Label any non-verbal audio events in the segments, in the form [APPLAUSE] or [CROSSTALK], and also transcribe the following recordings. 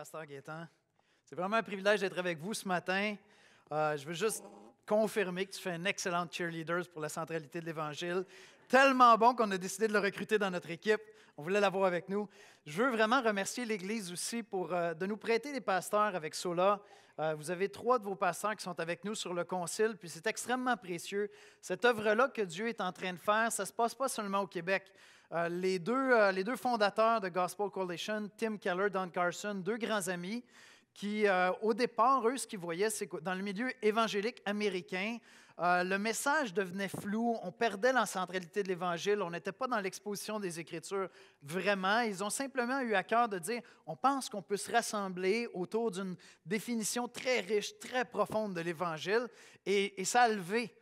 Pasteur C'est vraiment un privilège d'être avec vous ce matin. Euh, je veux juste confirmer que tu fais un excellent cheerleader pour la centralité de l'Évangile. Tellement bon qu'on a décidé de le recruter dans notre équipe. On voulait l'avoir avec nous. Je veux vraiment remercier l'Église aussi pour euh, de nous prêter des pasteurs avec cela. Euh, vous avez trois de vos pasteurs qui sont avec nous sur le concile, puis c'est extrêmement précieux. Cette œuvre-là que Dieu est en train de faire, ça ne se passe pas seulement au Québec. Euh, les, deux, euh, les deux fondateurs de Gospel Coalition, Tim Keller, Don Carson, deux grands amis, qui, euh, au départ, eux, ce qu'ils voyaient, c'est que dans le milieu évangélique américain, le message devenait flou, on perdait la de l'Évangile, on n'était pas dans l'exposition des Écritures vraiment. Ils ont simplement eu à cœur de dire, on pense qu'on peut se rassembler autour d'une définition très riche, très profonde de l'Évangile, et, et ça a levé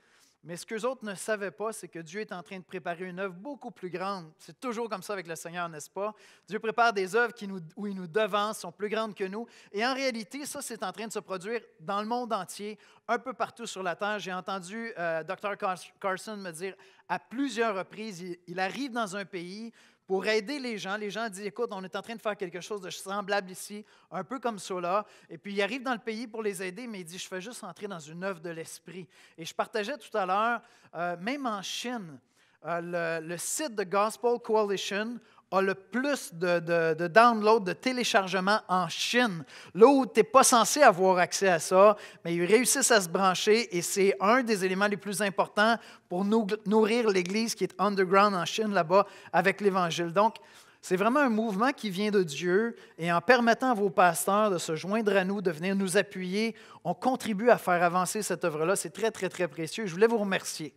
mais ce qu'eux autres ne savaient pas, c'est que Dieu est en train de préparer une œuvre beaucoup plus grande. C'est toujours comme ça avec le Seigneur, n'est-ce pas? Dieu prépare des œuvres qui nous, où il nous devance, sont plus grandes que nous. Et en réalité, ça, c'est en train de se produire dans le monde entier, un peu partout sur la terre. J'ai entendu euh, Dr. Carson me dire à plusieurs reprises, il arrive dans un pays pour aider les gens. Les gens disent, écoute, on est en train de faire quelque chose de semblable ici, un peu comme cela. Et puis, il arrive dans le pays pour les aider, mais il dit, je fais juste entrer dans une œuvre de l'esprit. Et je partageais tout à l'heure, euh, même en Chine, euh, le, le, site de Gospel Coalition a le plus de, de, de downloads, de téléchargements en Chine, là où tu n'es pas censé avoir accès à ça, mais ils réussissent à se brancher et c'est un des éléments les plus importants pour nourrir l'Église qui est underground en Chine là-bas avec l'Évangile. Donc, c'est vraiment un mouvement qui vient de Dieu et en permettant à vos pasteurs de se joindre à nous, de venir nous appuyer, on contribue à faire avancer cette œuvre-là. C'est très, très, très précieux. Je voulais vous remercier.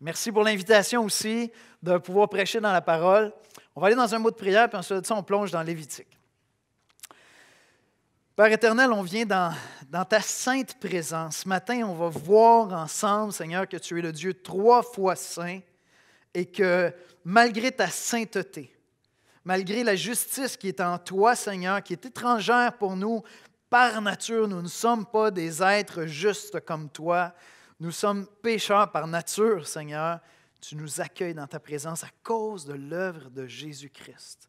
Merci pour l'invitation aussi de pouvoir prêcher dans la parole. On va aller dans un mot de prière, puis ensuite on plonge dans Lévitique. Père éternel, on vient dans, dans, ta sainte présence. Ce matin, on va voir ensemble, Seigneur, que tu es le Dieu trois fois saint et que malgré ta sainteté, malgré la justice qui est en toi, Seigneur, qui est étrangère pour nous par nature, nous ne sommes pas des êtres justes comme toi. Nous sommes pécheurs par nature, Seigneur, tu nous accueilles dans ta présence à cause de l'œuvre de Jésus-Christ.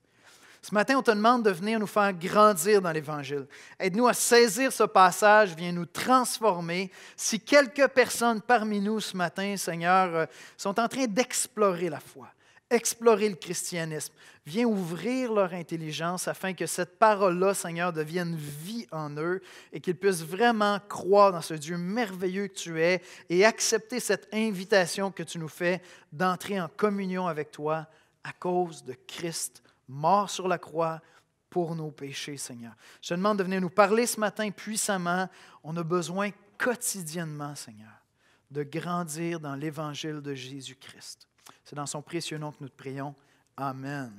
Ce matin, on te demande de venir nous faire grandir dans l'Évangile. Aide-nous à saisir ce passage, viens nous transformer. Si quelques personnes parmi nous ce matin, Seigneur, euh, sont en train d'explorer la foi, explorer le christianisme. Viens ouvrir leur intelligence afin que cette parole-là, Seigneur, devienne vie en eux et qu'ils puissent vraiment croire dans ce Dieu merveilleux que tu es et accepter cette invitation que tu nous fais d'entrer en communion avec toi à cause de Christ mort sur la croix pour nos péchés, Seigneur. Je te demande de venir nous parler ce matin puissamment. On a besoin quotidiennement, Seigneur, de grandir dans l'évangile de Jésus-Christ. C'est dans son précieux nom que nous te prions. Amen.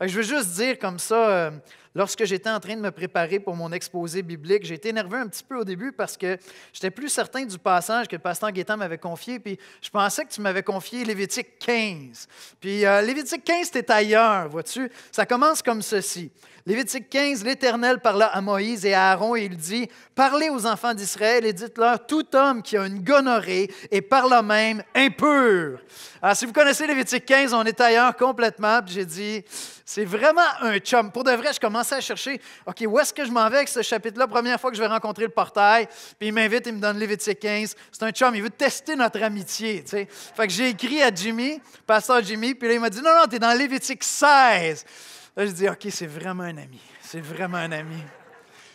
Je veux juste dire comme ça, euh, lorsque j'étais en train de me préparer pour mon exposé biblique, j'ai été nerveux un petit peu au début parce que j'étais plus certain du passage que le pasteur Guétan m'avait confié, puis je pensais que tu m'avais confié Lévitique 15. Puis euh, Lévitique 15, c'était ailleurs, vois-tu. Ça commence comme ceci. Lévitique 15, l'Éternel parla à Moïse et à Aaron et il dit, Parlez aux enfants d'Israël et dites-leur, tout homme qui a une gonorrhée est par là même impur. Alors, si vous connaissez Lévitique 15, on est ailleurs complètement, puis j'ai dit, c'est vraiment un chum. Pour de vrai, je commence à chercher, OK, où est-ce que je m'en vais avec ce chapitre-là? Première fois que je vais rencontrer le portail, puis il m'invite, il me donne Lévitique 15. C'est un chum, il veut tester notre amitié, tu sais. Fait que j'ai écrit à Jimmy, pasteur Jimmy, puis là, il m'a dit, non, non, t'es dans Lévitique 16. Là, je dis, OK, c'est vraiment un ami. C'est vraiment un ami.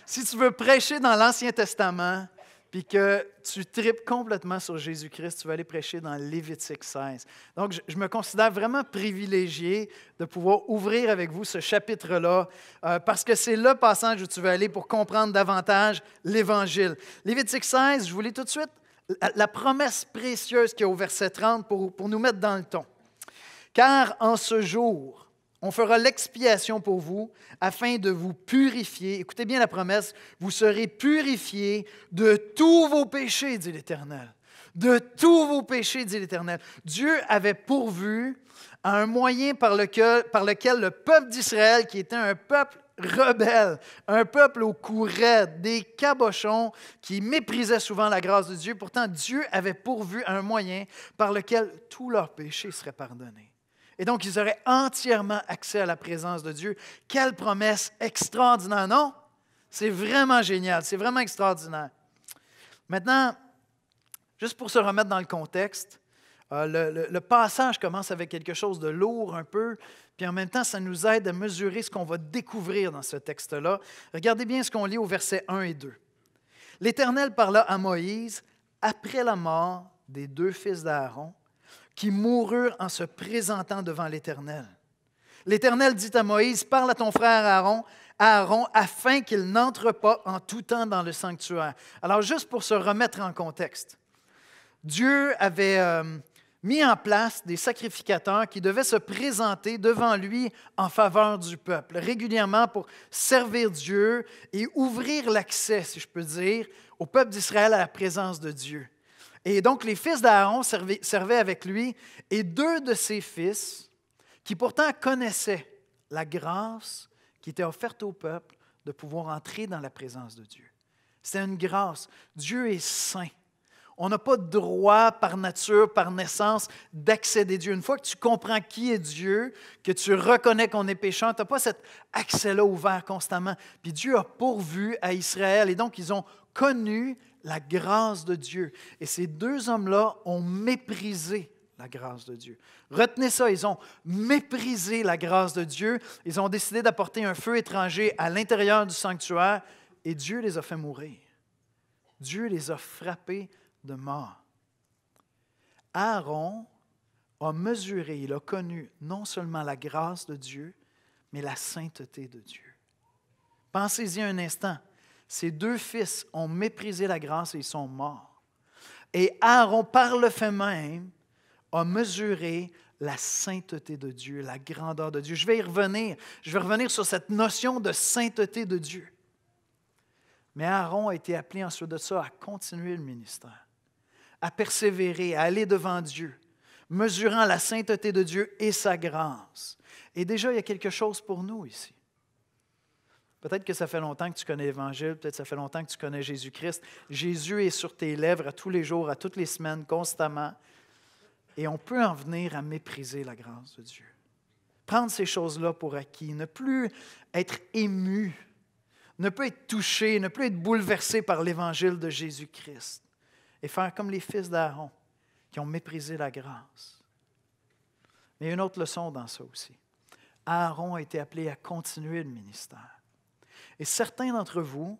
Si tu veux prêcher dans l'Ancien Testament, puis que tu tripes complètement sur Jésus-Christ, tu vas aller prêcher dans Lévitique 16. Donc, je, me considère vraiment privilégié de pouvoir ouvrir avec vous ce chapitre-là, euh, parce que c'est le passage où tu vas aller pour comprendre davantage l'Évangile. Lévitique 16, je voulais tout de suite la, promesse précieuse qu'il y a au verset 30 pour, pour nous mettre dans le ton. Car en ce jour, on fera l'expiation pour vous afin de vous purifier. Écoutez bien la promesse, vous serez purifiés de tous vos péchés, dit l'Éternel. De tous vos péchés, dit l'Éternel. Dieu avait pourvu un moyen par lequel, par lequel le peuple d'Israël, qui était un peuple rebelle, un peuple au couret des cabochons qui méprisait souvent la grâce de Dieu, pourtant Dieu avait pourvu un moyen par lequel tous leurs péchés seraient pardonnés. Et donc, ils auraient entièrement accès à la présence de Dieu. Quelle promesse extraordinaire, non? C'est vraiment génial, c'est vraiment extraordinaire. Maintenant, juste pour se remettre dans le contexte, euh, le, le, passage commence avec quelque chose de lourd un peu, puis en même temps, ça nous aide à mesurer ce qu'on va découvrir dans ce texte-là. Regardez bien ce qu'on lit au verset 1 et 2. L'Éternel parla à Moïse après la mort des deux fils d'Aaron qui moururent en se présentant devant l'Éternel. L'Éternel dit à Moïse, parle à ton frère Aaron, Aaron, afin qu'il n'entre pas en tout temps dans le sanctuaire. Alors juste pour se remettre en contexte, Dieu avait euh, mis en place des sacrificateurs qui devaient se présenter devant lui en faveur du peuple, régulièrement pour servir Dieu et ouvrir l'accès, si je peux dire, au peuple d'Israël à la présence de Dieu. Et donc les fils d'Aaron servaient avec lui, et deux de ses fils, qui pourtant connaissaient la grâce qui était offerte au peuple de pouvoir entrer dans la présence de Dieu. C'est une grâce. Dieu est saint. On n'a pas droit par nature, par naissance, d'accéder à Dieu. Une fois que tu comprends qui est Dieu, que tu reconnais qu'on est pécheur, tu n'as pas cet accès-là ouvert constamment. Puis Dieu a pourvu à Israël et donc ils ont connu la grâce de Dieu. Et ces deux hommes-là ont méprisé la grâce de Dieu. Retenez ça, ils ont méprisé la grâce de Dieu. Ils ont décidé d'apporter un feu étranger à l'intérieur du sanctuaire et Dieu les a fait mourir. Dieu les a frappés de mort. Aaron a mesuré, il a connu non seulement la grâce de Dieu, mais la sainteté de Dieu. Pensez-y un instant. Ses deux fils ont méprisé la grâce et ils sont morts. Et Aaron, par le fait même, a mesuré la sainteté de Dieu, la grandeur de Dieu. Je vais y revenir. Je vais revenir sur cette notion de sainteté de Dieu. Mais Aaron a été appelé ensuite de ça à continuer le ministère, à persévérer, à aller devant Dieu, mesurant la sainteté de Dieu et sa grâce. Et déjà, il y a quelque chose pour nous ici. Peut-être que ça fait longtemps que tu connais l'Évangile, peut-être que ça fait longtemps que tu connais Jésus-Christ. Jésus est sur tes lèvres à tous les jours, à toutes les semaines, constamment. Et on peut en venir à mépriser la grâce de Dieu. Prendre ces choses-là pour acquis, ne plus être ému, ne plus être touché, ne plus être bouleversé par l'Évangile de Jésus-Christ. Et faire comme les fils d'Aaron qui ont méprisé la grâce. Mais il y a une autre leçon dans ça aussi. Aaron a été appelé à continuer le ministère. Et certains d'entre vous,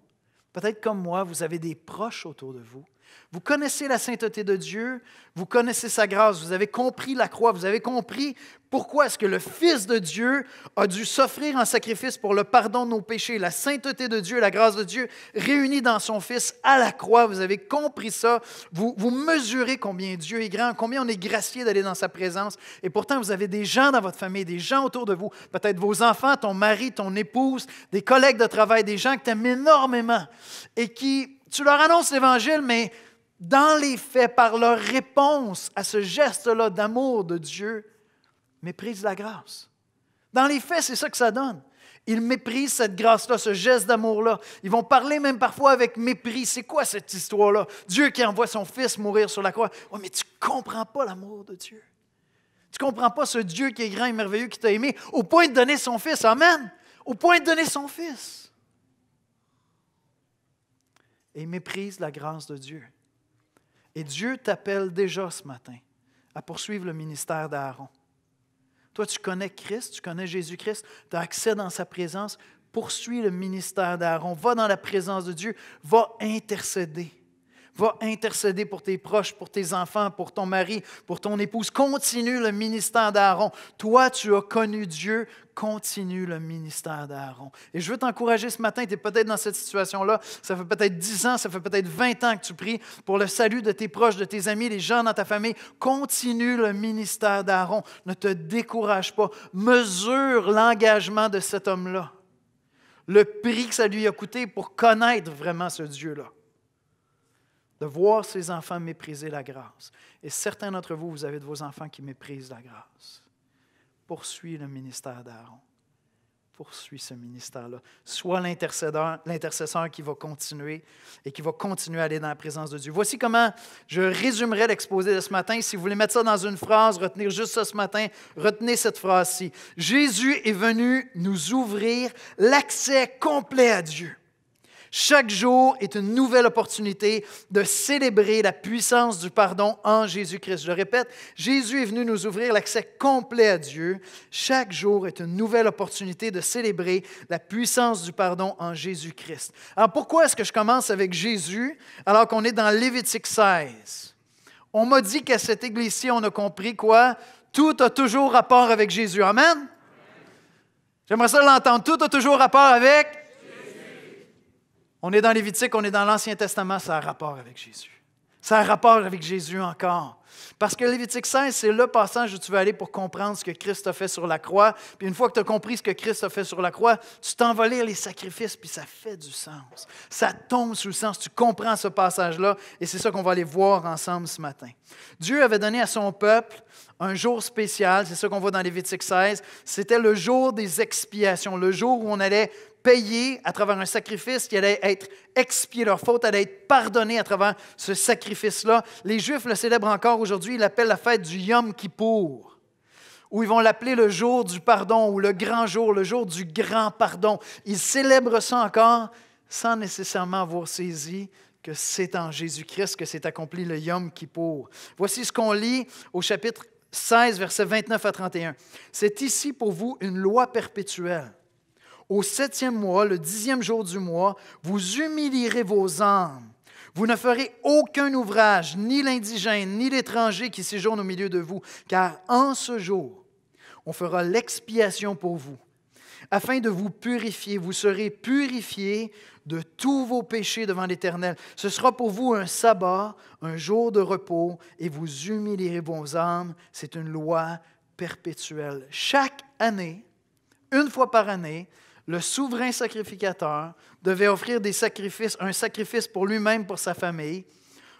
peut-être comme moi, vous avez des proches autour de vous vous connaissez la sainteté de Dieu, vous connaissez sa grâce, vous avez compris la croix, vous avez compris pourquoi est-ce que le Fils de Dieu a dû s'offrir en sacrifice pour le pardon de nos péchés, la sainteté de Dieu, la grâce de Dieu réunie dans son Fils à la croix. Vous avez compris ça, vous, vous mesurez combien Dieu est grand, combien on est gracié d'aller dans sa présence. Et pourtant, vous avez des gens dans votre famille, des gens autour de vous, peut-être vos enfants, ton mari, ton épouse, des collègues de travail, des gens que tu aimes énormément et qui tu leur annonces l'Évangile, mais dans les faits, par leur réponse à ce geste-là d'amour de Dieu, méprisent la grâce. Dans les faits, c'est ça que ça donne. Ils méprisent cette grâce-là, ce geste d'amour-là. Ils vont parler même parfois avec mépris. C'est quoi cette histoire-là? Dieu qui envoie son fils mourir sur la croix. Oh, mais tu ne comprends pas l'amour de Dieu. Tu comprends pas ce Dieu qui est grand et merveilleux, qui t'a aimé, au point de donner son fils. Amen. Au point de donner son fils et méprise la grâce de Dieu. Et Dieu t'appelle déjà ce matin à poursuivre le ministère d'Aaron. Toi, tu connais Christ, tu connais Jésus-Christ, tu as accès dans sa présence. Poursuis le ministère d'Aaron. Va dans la présence de Dieu. Va intercéder. Va intercéder pour tes proches, pour tes enfants, pour ton mari, pour ton épouse. Continue le ministère d'Aaron. Toi, tu as connu Dieu. Continue le ministère d'Aaron. Et je veux t'encourager ce matin. Tu es peut-être dans cette situation-là. Ça fait peut-être 10 ans, ça fait peut-être 20 ans que tu pries pour le salut de tes proches, de tes amis, des gens dans ta famille. Continue le ministère d'Aaron. Ne te décourage pas. Mesure l'engagement de cet homme-là. Le prix que ça lui a coûté pour connaître vraiment ce Dieu-là de voir ses enfants mépriser la grâce. Et certains d'entre vous, vous avez de vos enfants qui méprisent la grâce. Poursuis le ministère d'Aaron. Poursuis ce ministère-là. Sois l'intercesseur qui va continuer et qui va continuer à aller dans la présence de Dieu. Voici comment je résumerai l'exposé de ce matin. Si vous voulez mettre ça dans une phrase, retenir juste ça ce matin, retenez cette phrase-ci. Jésus est venu nous ouvrir l'accès complet à Dieu. Chaque jour est une nouvelle opportunité de célébrer la puissance du pardon en Jésus-Christ. Je répète, Jésus est venu nous ouvrir l'accès complet à Dieu. Chaque jour est une nouvelle opportunité de célébrer la puissance du pardon en Jésus-Christ. Alors pourquoi est-ce que je commence avec Jésus alors qu'on est dans Lévitique 16? On m'a dit qu'à cette église-ci, on a compris quoi? Tout a toujours rapport avec Jésus. Amen? J'aimerais ça l'entendre. Tout a toujours rapport avec on est dans Lévitique, on est dans l'Ancien Testament, ça a rapport avec Jésus. Ça a rapport avec Jésus encore. Parce que Lévitique 16, c'est le passage où tu veux aller pour comprendre ce que Christ a fait sur la croix. Puis une fois que tu as compris ce que Christ a fait sur la croix, tu t'en vas lire les sacrifices, puis ça fait du sens. Ça tombe sous le sens. Tu comprends ce passage-là, et c'est ça qu'on va aller voir ensemble ce matin. Dieu avait donné à son peuple un jour spécial, c'est ça qu'on voit dans Lévitique 16. C'était le jour des expiations, le jour où on allait payer à travers un sacrifice qui allait être expié, leur faute allait être pardonné à travers ce sacrifice-là. Les Juifs le célèbrent encore aujourd'hui, ils l'appellent la fête du Yom Kippour, où ils vont l'appeler le jour du pardon, ou le grand jour, le jour du grand pardon. Ils célèbrent ça encore sans nécessairement avoir saisi que c'est en Jésus-Christ que s'est accompli le Yom Kippour. Voici ce qu'on lit au chapitre 16, versets 29 à 31. C'est ici pour vous une loi perpétuelle. Au septième mois, le dixième jour du mois, vous humilierez vos âmes vous ne ferez aucun ouvrage, ni l'indigène, ni l'étranger qui séjourne au milieu de vous, car en ce jour, on fera l'expiation pour vous, afin de vous purifier. Vous serez purifiés de tous vos péchés devant l'Éternel. Ce sera pour vous un sabbat, un jour de repos, et vous humilierez vos âmes. C'est une loi perpétuelle. Chaque année, une fois par année, le souverain sacrificateur devait offrir des sacrifices, un sacrifice pour lui-même, pour sa famille,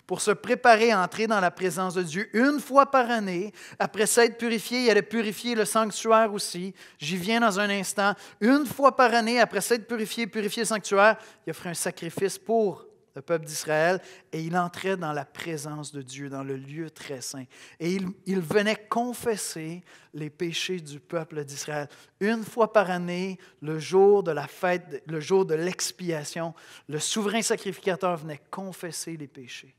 pour se préparer à entrer dans la présence de Dieu une fois par année. Après s'être purifié, il allait purifier le sanctuaire aussi. J'y viens dans un instant. Une fois par année, après s'être purifié, purifier le sanctuaire, il offrait un sacrifice pour le peuple d'Israël, et il entrait dans la présence de Dieu, dans le lieu très saint. Et il, venait confesser les péchés du peuple d'Israël. Une fois par année, le jour de la fête, le jour de l'expiation, le souverain sacrificateur venait confesser les péchés.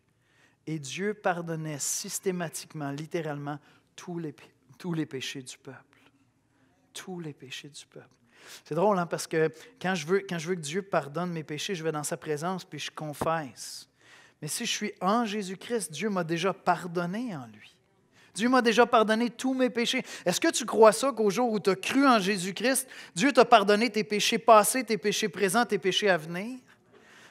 Et Dieu pardonnait systématiquement, littéralement, tous les, tous les péchés du peuple. Tous les péchés du peuple. C'est drôle, hein, parce que quand je, veux, quand je veux que Dieu pardonne mes péchés, je vais dans sa présence, puis je confesse. Mais si je suis en Jésus-Christ, Dieu m'a déjà pardonné en lui. Dieu m'a déjà pardonné tous mes péchés. Est-ce que tu crois ça qu'au jour où tu as cru en Jésus-Christ, Dieu t'a pardonné tes péchés passés, tes péchés présents, tes péchés à venir?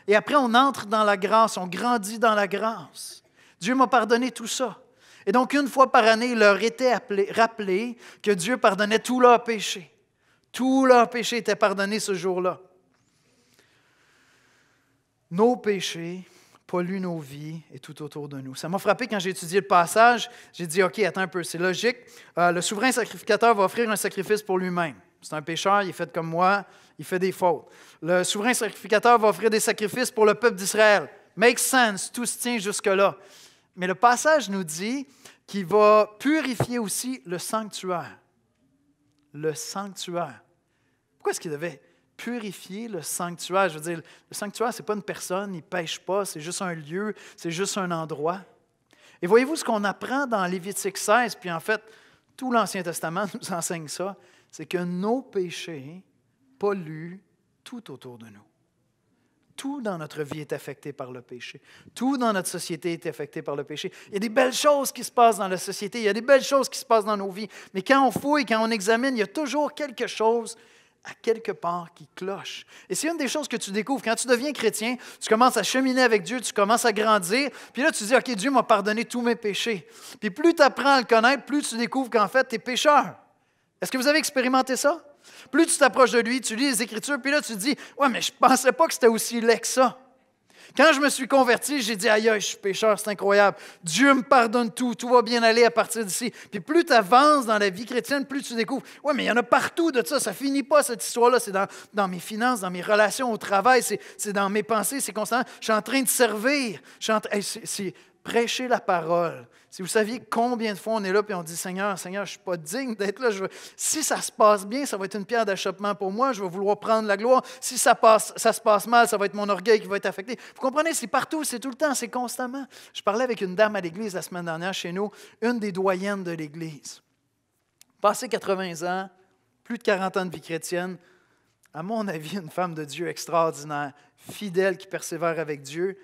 Et après, on entre dans la grâce, on grandit dans la grâce. Dieu m'a pardonné tout ça. Et donc, une fois par année, il leur était rappelé que Dieu pardonnait tous leurs péchés. Tous leurs péchés étaient pardonnés ce jour-là. Nos péchés polluent nos vies et tout autour de nous. Ça m'a frappé quand j'ai étudié le passage. J'ai dit, OK, attends un peu, c'est logique. Euh, le souverain sacrificateur va offrir un sacrifice pour lui-même. C'est un pécheur, il est fait comme moi, il fait des fautes. Le souverain sacrificateur va offrir des sacrifices pour le peuple d'Israël. Make sense, tout se tient jusque-là. Mais le passage nous dit qu'il va purifier aussi le sanctuaire le sanctuaire. Pourquoi est-ce qu'il devait purifier le sanctuaire? Je veux dire, le sanctuaire, ce n'est pas une personne, il ne pêche pas, c'est juste un lieu, c'est juste un endroit. Et voyez-vous ce qu'on apprend dans Lévitique 16, puis en fait, tout l'Ancien Testament [LAUGHS] nous enseigne ça, c'est que nos péchés polluent tout autour de nous. Tout dans notre vie est affecté par le péché. Tout dans notre société est affecté par le péché. Il y a des belles choses qui se passent dans la société, il y a des belles choses qui se passent dans nos vies. Mais quand on fouille, quand on examine, il y a toujours quelque chose à quelque part qui cloche. Et c'est une des choses que tu découvres. Quand tu deviens chrétien, tu commences à cheminer avec Dieu, tu commences à grandir, puis là tu dis, OK, Dieu m'a pardonné tous mes péchés. Puis plus tu apprends à le connaître, plus tu découvres qu'en fait, tu es pécheur. Est-ce que vous avez expérimenté ça? Plus tu t'approches de lui, tu lis les Écritures, puis là tu te dis Ouais, mais je ne pensais pas que c'était aussi laid que ça. Quand je me suis converti, j'ai dit Aïe, je suis pécheur, c'est incroyable. Dieu me pardonne tout, tout va bien aller à partir d'ici. Puis plus tu avances dans la vie chrétienne, plus tu découvres Ouais, mais il y en a partout de ça, ça finit pas cette histoire-là. C'est dans, mes finances, dans mes relations au travail, c'est dans mes pensées, c'est constant. Je suis en train de servir. Je suis c'est prêcher la parole, si vous saviez combien de fois on est là et on dit Seigneur, Seigneur, je ne suis pas digne d'être là. Si ça se passe bien, ça va être une pierre d'achoppement pour moi. Je vais vouloir prendre la gloire. Si ça, passe, ça se passe mal, ça va être mon orgueil qui va être affecté. Vous comprenez, c'est partout, c'est tout le temps, c'est constamment. Je parlais avec une dame à l'église la semaine dernière chez nous, une des doyennes de l'église. Passé 80 ans, plus de 40 ans de vie chrétienne, à mon avis, une femme de Dieu extraordinaire, fidèle, qui persévère avec Dieu.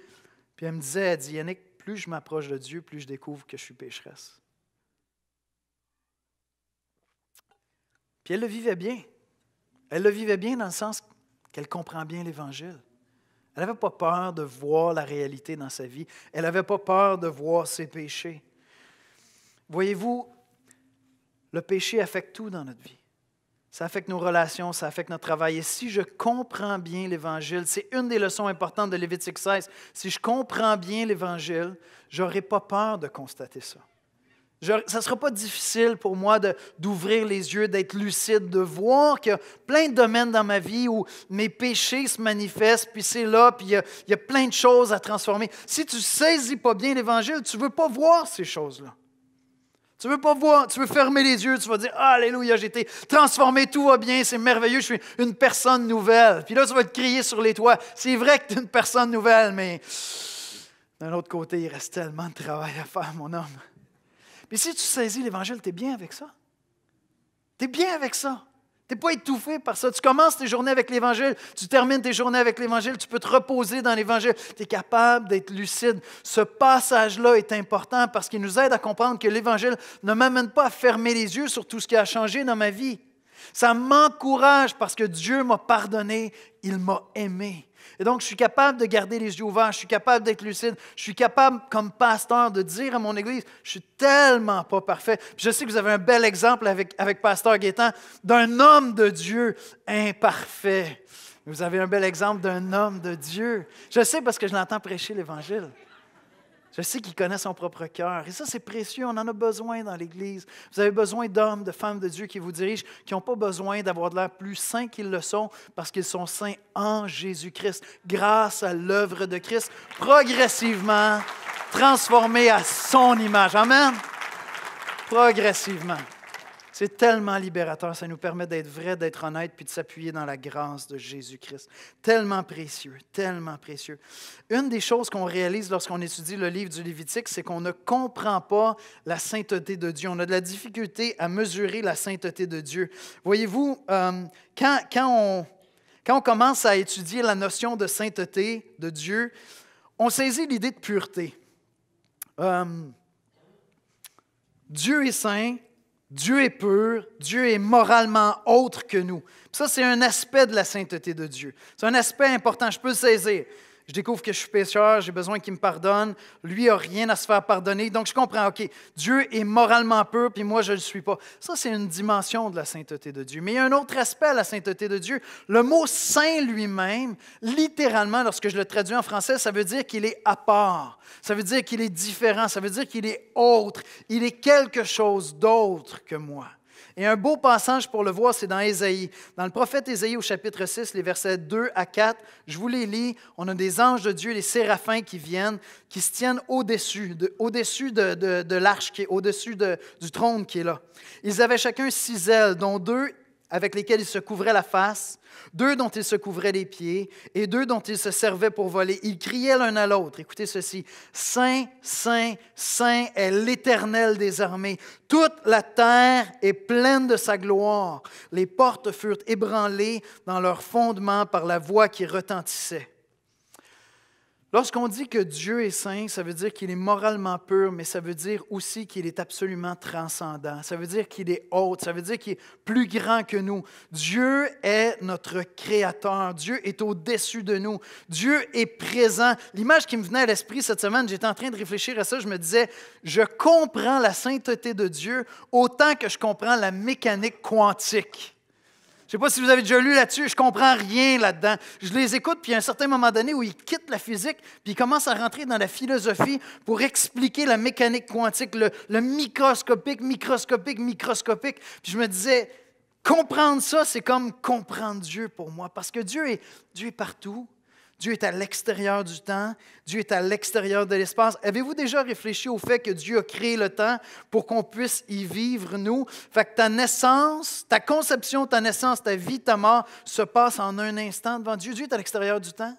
Puis elle me disait, elle dit, Yannick, plus je m'approche de Dieu, plus je découvre que je suis pécheresse. Puis elle le vivait bien. Elle le vivait bien dans le sens qu'elle comprend bien l'Évangile. Elle n'avait pas peur de voir la réalité dans sa vie. Elle n'avait pas peur de voir ses péchés. Voyez-vous, le péché affecte tout dans notre vie ça affecte nos relations, ça affecte notre travail. Et si je comprends bien l'Évangile, c'est une des leçons importantes de Lévitique 16, si je comprends bien l'Évangile, n'aurai pas peur de constater ça. Je, ça ne sera pas difficile pour moi d'ouvrir les yeux, d'être lucide, de voir qu'il y a plein de domaines dans ma vie où mes péchés se manifestent, puis c'est là, puis il y, a, plein de choses à transformer. Si tu saisis pas bien l'Évangile, tu ne veux pas voir ces choses-là. Tu veux pas voir, tu veux fermer les yeux, tu vas dire Alléluia, j'ai été transformé, tout va bien, c'est merveilleux, je suis une personne nouvelle. Puis là, tu vas te crier sur les toits. C'est vrai que tu es une personne nouvelle, mais d'un autre côté, il reste tellement de travail à faire, mon homme. Mais si tu saisis l'Évangile, tu es bien avec ça. Tu es bien avec ça. Tu n'es pas étouffé par ça. Tu commences tes journées avec l'Évangile, tu termines tes journées avec l'Évangile, tu peux te reposer dans l'Évangile. Tu es capable d'être lucide. Ce passage-là est important parce qu'il nous aide à comprendre que l'Évangile ne m'amène pas à fermer les yeux sur tout ce qui a changé dans ma vie. Ça m'encourage parce que Dieu m'a pardonné, il m'a aimé. Et donc, je suis capable de garder les yeux ouverts, je suis capable d'être lucide, je suis capable, comme pasteur, de dire à mon Église, je suis tellement pas parfait. je sais que vous avez un bel exemple avec, avec Pasteur Guétan d'un homme de Dieu imparfait. Vous avez un bel exemple d'un homme de Dieu. Je sais parce que je l'entends prêcher l'Évangile. Je sais qu'il connaît son propre cœur. Et ça, c'est précieux. On en a besoin dans l'Église. Vous avez besoin d'hommes, de femmes de Dieu qui vous dirigent, qui n'ont pas besoin d'avoir de l'air plus saints qu'ils le sont, parce qu'ils sont saints en Jésus-Christ, grâce à l'œuvre de Christ, progressivement transformés à son image. Amen. Progressivement. C'est tellement libérateur. Ça nous permet d'être vrai, d'être honnête, puis de s'appuyer dans la grâce de Jésus-Christ. Tellement précieux, tellement précieux. Une des choses qu'on réalise lorsqu'on étudie le livre du Lévitique, c'est qu'on ne comprend pas la sainteté de Dieu. On a de la difficulté à mesurer la sainteté de Dieu. Voyez-vous, euh, quand, on, quand on commence à étudier la notion de sainteté de Dieu, on saisit l'idée de pureté. Euh, Dieu est saint, Dieu est pur, Dieu est moralement autre que nous. Ça, c'est un aspect de la sainteté de Dieu. C'est un aspect important, je peux le saisir je découvre que je suis pécheur, j'ai besoin qu'il me pardonne. Lui a rien à se faire pardonner. Donc je comprends, OK, Dieu est moralement pur, puis moi je ne le suis pas. Ça, c'est une dimension de la sainteté de Dieu. Mais il y a un autre aspect à la sainteté de Dieu. Le mot saint lui-même, littéralement, lorsque je le traduis en français, ça veut dire qu'il est à part. Ça veut dire qu'il est différent. Ça veut dire qu'il est autre. Il est quelque chose d'autre que moi. Et un beau passage pour le voir, c'est dans Ésaïe. Dans le prophète Ésaïe au chapitre 6, les versets 2 à 4, je vous les lis. On a des anges de Dieu, les séraphins qui viennent, qui se tiennent au-dessus, de, au-dessus de, l'arche, qui au-dessus du trône qui est là. Ils avaient chacun six ailes, dont deux avec lesquels il se couvrait la face, deux dont il se couvrait les pieds, et deux dont il se servait pour voler. Ils criaient l'un à l'autre, écoutez ceci, Saint, Saint, Saint est l'Éternel des armées. Toute la terre est pleine de sa gloire. Les portes furent ébranlées dans leurs fondements par la voix qui retentissait. Lorsqu'on dit que Dieu est saint, ça veut dire qu'il est moralement pur, mais ça veut dire aussi qu'il est absolument transcendant. Ça veut dire qu'il est haut, ça veut dire qu'il est plus grand que nous. Dieu est notre créateur. Dieu est au-dessus de nous. Dieu est présent. L'image qui me venait à l'esprit cette semaine, j'étais en train de réfléchir à ça, je me disais, je comprends la sainteté de Dieu autant que je comprends la mécanique quantique. Je ne sais pas si vous avez déjà lu là-dessus, je comprends rien là-dedans. Je les écoute, puis à un certain moment donné où ils quittent la physique, puis ils commencent à rentrer dans la philosophie pour expliquer la mécanique quantique, le, le microscopique, microscopique, microscopique. Puis je me disais, comprendre ça, c'est comme comprendre Dieu pour moi, parce que Dieu est, Dieu est partout. Dieu est à l'extérieur du temps, Dieu est à l'extérieur de l'espace. Avez-vous déjà réfléchi au fait que Dieu a créé le temps pour qu'on puisse y vivre, nous? Fait que ta naissance, ta conception, ta naissance, ta vie, ta mort se passe en un instant devant Dieu. Dieu est à l'extérieur du temps.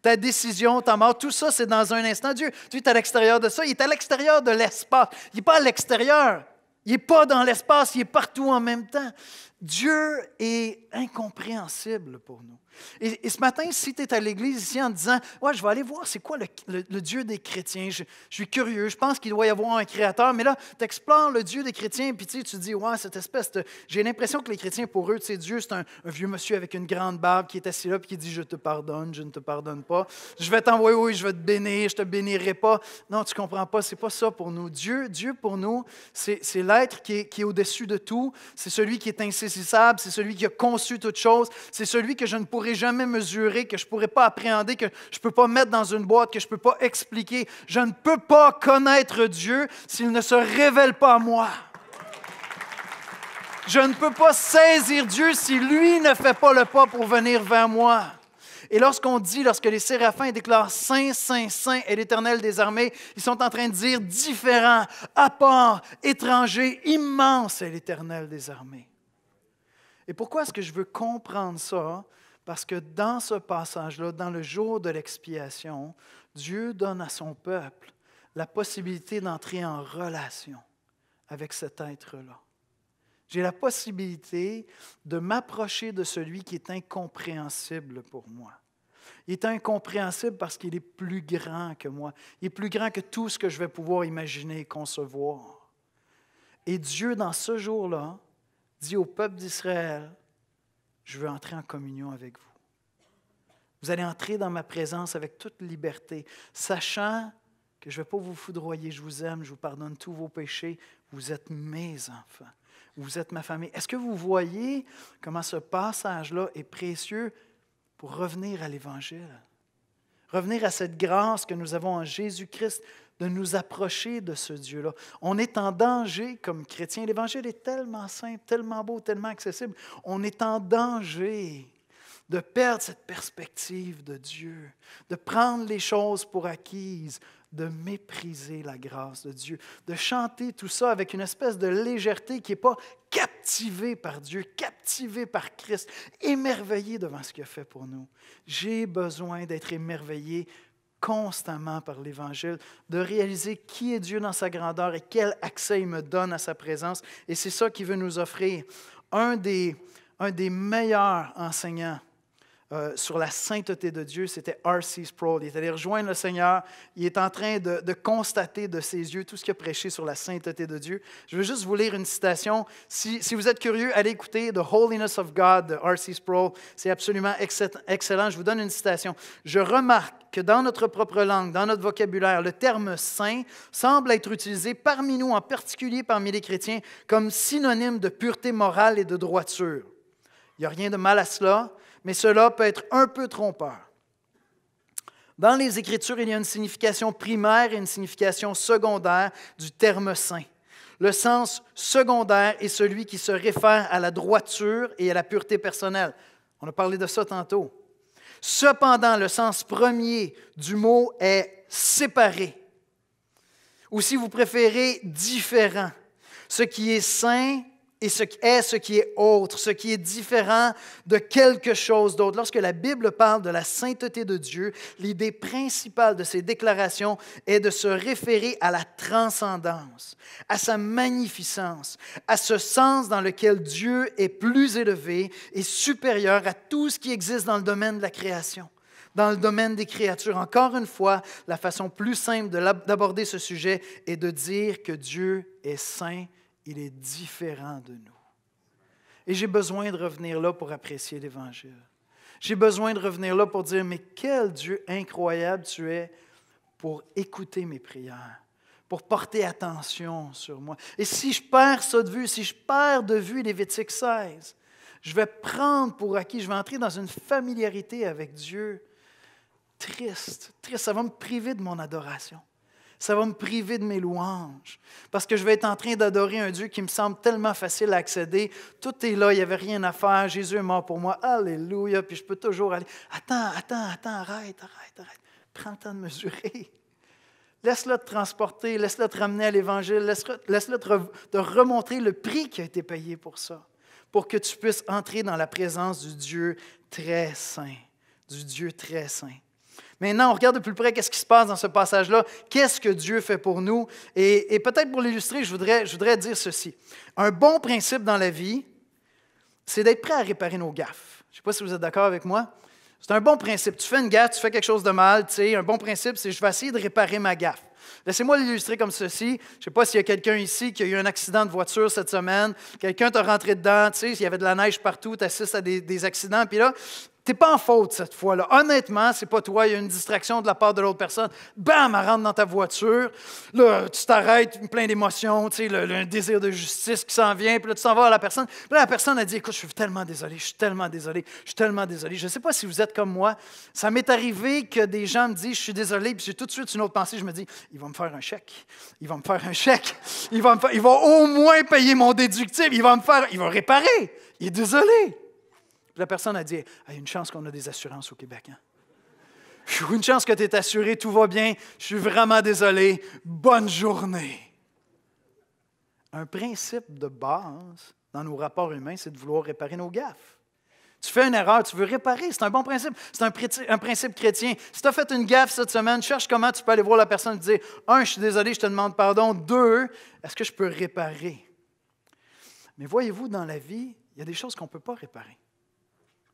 Ta décision, ta mort, tout ça, c'est dans un instant. Dieu, Dieu est à l'extérieur de ça. Il est à l'extérieur de l'espace. Il n'est pas à l'extérieur. Il n'est pas dans l'espace, il est partout en même temps. Dieu est incompréhensible pour nous. Et, ce matin, si tu es à l'église ici en disant Ouais, je vais aller voir c'est quoi le, Dieu des chrétiens, je, suis curieux, je pense qu'il doit y avoir un créateur, mais là, tu explores le Dieu des chrétiens, puis tu, dis Ouais, cette espèce J'ai l'impression que les chrétiens, pour eux, tu Dieu, c'est un, vieux monsieur avec une grande barbe qui est assis là, puis qui dit Je te pardonne, je ne te pardonne pas, je vais t'envoyer, oui, je vais te bénir, je te bénirai pas. Non, tu comprends pas, c'est pas ça pour nous. Dieu, Dieu pour nous, c'est l'être qui est, au-dessus de tout, c'est celui qui est insaisissable c'est celui qui a conçu toute chose. c'est celui que je ne pourrai jamais mesurer, que je ne pourrai pas appréhender, que je ne peux pas mettre dans une boîte, que je ne peux pas expliquer. Je ne peux pas connaître Dieu s'il ne se révèle pas à moi. Je ne peux pas saisir Dieu si lui ne fait pas le pas pour venir vers moi. Et lorsqu'on dit, lorsque les séraphins déclarent Saint, Saint, Saint et l'Éternel des armées, ils sont en train de dire différent, à part, étranger, immense est l'Éternel des armées. Et pourquoi est-ce que je veux comprendre ça? Parce que dans ce passage-là, dans le jour de l'expiation, Dieu donne à son peuple la possibilité d'entrer en relation avec cet être-là. J'ai la possibilité de m'approcher de celui qui est incompréhensible pour moi. Il est incompréhensible parce qu'il est plus grand que moi. Il est plus grand que tout ce que je vais pouvoir imaginer et concevoir. Et Dieu, dans ce jour-là, dit au peuple d'Israël, je veux entrer en communion avec vous. Vous allez entrer dans ma présence avec toute liberté, sachant que je ne vais pas vous foudroyer, je vous aime, je vous pardonne tous vos péchés, vous êtes mes enfants, vous êtes ma famille. Est-ce que vous voyez comment ce passage-là est précieux pour revenir à l'Évangile? revenir à cette grâce que nous avons en Jésus-Christ de nous approcher de ce Dieu-là. On est en danger comme chrétien, L'Évangile est tellement simple, tellement beau, tellement accessible. On est en danger de perdre cette perspective de Dieu, de prendre les choses pour acquises, de mépriser la grâce de Dieu, de chanter tout ça avec une espèce de légèreté qui n'est pas cap Captivé par Dieu, captivé par Christ, émerveillé devant ce qu'il a fait pour nous. J'ai besoin d'être émerveillé constamment par l'Évangile, de réaliser qui est Dieu dans sa grandeur et quel accès il me donne à sa présence. Et c'est ça qu'il veut nous offrir. Un des, un des meilleurs enseignants euh, sur la sainteté de Dieu, c'était R.C. Sproul. Il est allé rejoindre le Seigneur. Il est en train de, constater de ses yeux tout ce qu'il a prêché sur la sainteté de Dieu. Je veux juste vous lire une citation. Si, vous êtes curieux, allez écouter The Holiness of God de R.C. Sproul. C'est absolument excellent. Je vous donne une citation. Je remarque que dans notre propre langue, dans notre vocabulaire, le terme saint semble être utilisé parmi nous, en particulier parmi les chrétiens, comme synonyme de pureté morale et de droiture. Il n'y a rien de mal à cela mais cela peut être un peu trompeur. Dans les Écritures, il y a une signification primaire et une signification secondaire du terme saint. Le sens secondaire est celui qui se réfère à la droiture et à la pureté personnelle. On a parlé de ça tantôt. Cependant, le sens premier du mot est séparé, ou si vous préférez, différent. Ce qui est saint et ce qui est ce qui est autre, ce qui est différent de quelque chose d'autre. Lorsque la Bible parle de la sainteté de Dieu, l'idée principale de ces déclarations est de se référer à la transcendance, à sa magnificence, à ce sens dans lequel Dieu est plus élevé et supérieur à tout ce qui existe dans le domaine de la création dans le domaine des créatures. Encore une fois, la façon plus simple d'aborder ce sujet est de dire que Dieu est saint il est différent de nous. Et j'ai besoin de revenir là pour apprécier l'Évangile. J'ai besoin de revenir là pour dire, mais quel Dieu incroyable tu es pour écouter mes prières, pour porter attention sur moi. Et si je perds ça de vue, si je perds de vue Lévitique 16, je vais prendre pour acquis, je vais entrer dans une familiarité avec Dieu triste, triste, ça va me priver de mon adoration. Ça va me priver de mes louanges. Parce que je vais être en train d'adorer un Dieu qui me semble tellement facile à accéder. Tout est là, il n'y avait rien à faire. Jésus est mort pour moi. Alléluia. Puis je peux toujours aller. Attends, attends, attends, arrête, arrête, arrête. Prends le temps de mesurer. Laisse-le te transporter, laisse-le te ramener à l'Évangile, laisse-le te, te remontrer le prix qui a été payé pour ça, pour que tu puisses entrer dans la présence du Dieu très saint, du Dieu très saint. Maintenant, on regarde de plus près qu'est-ce qui se passe dans ce passage-là, qu'est-ce que Dieu fait pour nous. Et, peut-être pour l'illustrer, je voudrais, je voudrais dire ceci. Un bon principe dans la vie, c'est d'être prêt à réparer nos gaffes. Je ne sais pas si vous êtes d'accord avec moi. C'est un bon principe. Tu fais une gaffe, tu fais quelque chose de mal, un bon principe, c'est je vais essayer de réparer ma gaffe. Laissez-moi l'illustrer comme ceci. Je ne sais pas s'il y a quelqu'un ici qui a eu un accident de voiture cette semaine. Quelqu'un t'a rentré dedans, il y avait de la neige partout, tu assistes à des accidents. Puis là, T'es pas en faute cette fois-là. Honnêtement, c'est pas toi. Il y a une distraction de la part de l'autre personne. Bam, elle rentre dans ta voiture. Là, tu t'arrêtes, plein d'émotions, tu sais, le, désir de justice qui s'en vient. Puis là, tu s'en vas à la personne. Puis là, la personne a dit Écoute, je suis tellement désolé, je suis tellement désolé, je suis tellement désolé. Je ne sais pas si vous êtes comme moi. Ça m'est arrivé que des gens me disent Je suis désolé. Puis j'ai tout de suite une autre pensée. Je me dis Il va me faire un chèque. Il va me faire un chèque. Il va, il va au moins payer mon déductible. Il va me faire. Il va réparer. Il est désolé la personne a dit a Une chance qu'on a des assurances au Québec. Hein? Une chance que tu es assuré, tout va bien, je suis vraiment désolé, bonne journée. Un principe de base dans nos rapports humains, c'est de vouloir réparer nos gaffes. Tu fais une erreur, tu veux réparer, c'est un bon principe, c'est un, un, principe chrétien. Si tu as fait une gaffe cette semaine, cherche comment tu peux aller voir la personne et dire, un, je suis désolé, je te demande pardon, deux, est-ce que je peux réparer? Mais voyez-vous, dans la vie, il y a des choses qu'on ne peut pas réparer.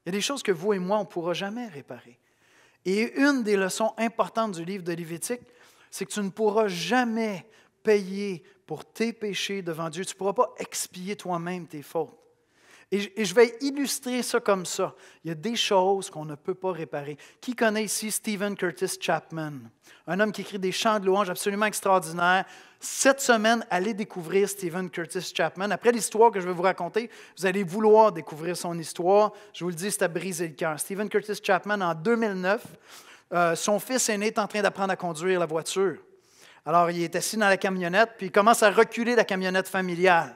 Il y a des choses que vous et moi, on ne pourra jamais réparer. Et une des leçons importantes du livre de Lévitique, c'est que tu ne pourras jamais payer pour tes péchés devant Dieu. Tu ne pourras pas expier toi-même tes fautes. Et, je vais illustrer ça comme ça. Il y a des choses qu'on ne peut pas réparer. Qui connaît ici Stephen Curtis Chapman? Un homme qui écrit des chants de louanges absolument extraordinaires. Cette semaine, allez découvrir Stephen Curtis Chapman. Après l'histoire que je vais vous raconter, vous allez vouloir découvrir son histoire. Je vous le dis, c'est à briser le cœur. Stephen Curtis Chapman, en 2009, euh, son fils aîné est en train d'apprendre à conduire la voiture. Alors, il est assis dans la camionnette, puis il commence à reculer la camionnette familiale.